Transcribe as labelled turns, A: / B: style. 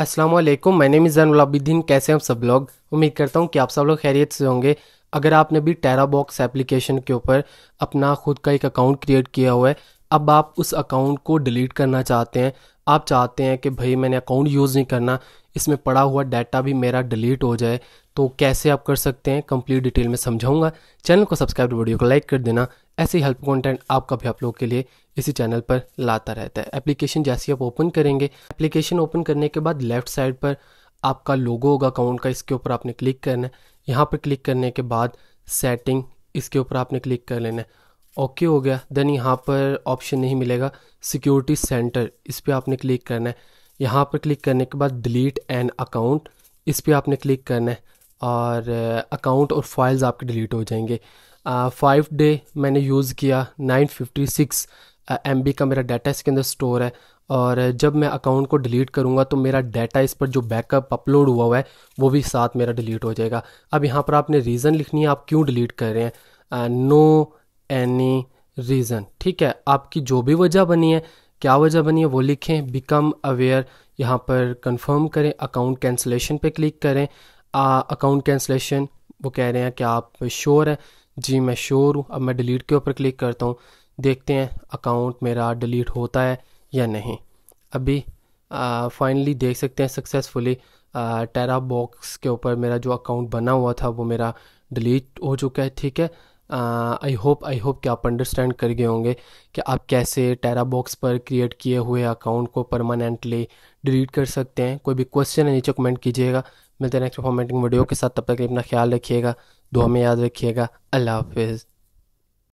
A: अस्सलाम वालेकुम मैंने मिजान अलाबिद्दीन कैसे आप सब लोग उम्मीद करता हूँ कि आप सब लोग खैरियत से होंगे अगर आपने भी टेरा बॉक्स एप्लीकेशन के ऊपर अपना खुद का एक अकाउंट क्रिएट किया हुआ है अब आप उस अकाउंट को डिलीट करना चाहते हैं आप चाहते हैं कि भाई मैंने अकाउंट यूज़ नहीं करना इसमें पड़ा हुआ डाटा भी मेरा डिलीट हो जाए तो कैसे आप कर सकते हैं कंप्लीट डिटेल में समझाऊंगा चैनल को सब्सक्राइब वीडियो को लाइक कर देना ऐसे ही हेल्प कंटेंट आपका भी आप लोगों के लिए इसी चैनल पर लाता रहता है एप्लीकेशन जैसे आप ओपन करेंगे एप्लीकेशन ओपन करने के बाद लेफ्ट साइड पर आपका लोगो होगा अकाउंट का इसके ऊपर आपने क्लिक करना है यहाँ पर क्लिक करने के बाद सेटिंग इसके ऊपर आपने क्लिक कर लेना है ओके okay हो गया देन यहाँ पर ऑप्शन नहीं मिलेगा सिक्योरिटी सेंटर इस पर आपने क्लिक करना है यहाँ पर क्लिक करने के बाद डिलीट एन अकाउंट इस पर आपने क्लिक करना है और अकाउंट uh, और फाइल्स आपके डिलीट हो जाएंगे फाइव uh, डे मैंने यूज़ किया nine fifty six M B का मेरा डाटा इसके अंदर स्टोर है और uh, जब मैं अकाउंट को डिलीट करूँगा तो मेरा डाटा इस पर जो बैकअप अपलोड हुआ हुआ है वो भी साथ मेरा डिलीट हो जाएगा अब यहाँ पर आपने रीज़न लिखनी है आप क्यों डिलीट कर रहे हैं नो एनी रीज़न ठीक है आपकी जो भी वजह बनी है क्या वजह बनी है वो लिखें बिकम अवेयर यहाँ पर कंफर्म करें अकाउंट कैंसिलेशन पे क्लिक करें अकाउंट कैंसलेशन वो कह रहे हैं कि आप श्योर हैं जी मैं श्योर हूँ अब मैं डिलीट के ऊपर क्लिक करता हूँ देखते हैं अकाउंट मेरा डिलीट होता है या नहीं अभी फाइनली देख सकते हैं सक्सेसफुली टेरा बॉक्स के ऊपर मेरा जो अकाउंट बना हुआ था वो मेरा डिलीट हो चुका है ठीक है आई होप आई होप कि आप अंडरस्टैंड कर गए होंगे कि आप कैसे टेरा बॉक्स पर क्रिएट किए हुए अकाउंट को परमानेंटली डिलीट कर सकते हैं कोई भी क्वेश्चन है नीचे कमेंट कीजिएगा मिलते हैं नेक्स्ट फॉर्मेटिंग वीडियो के साथ तब तक अपना ख्याल रखिएगा दुआ में याद रखिएगा अल्लाह हाफिज़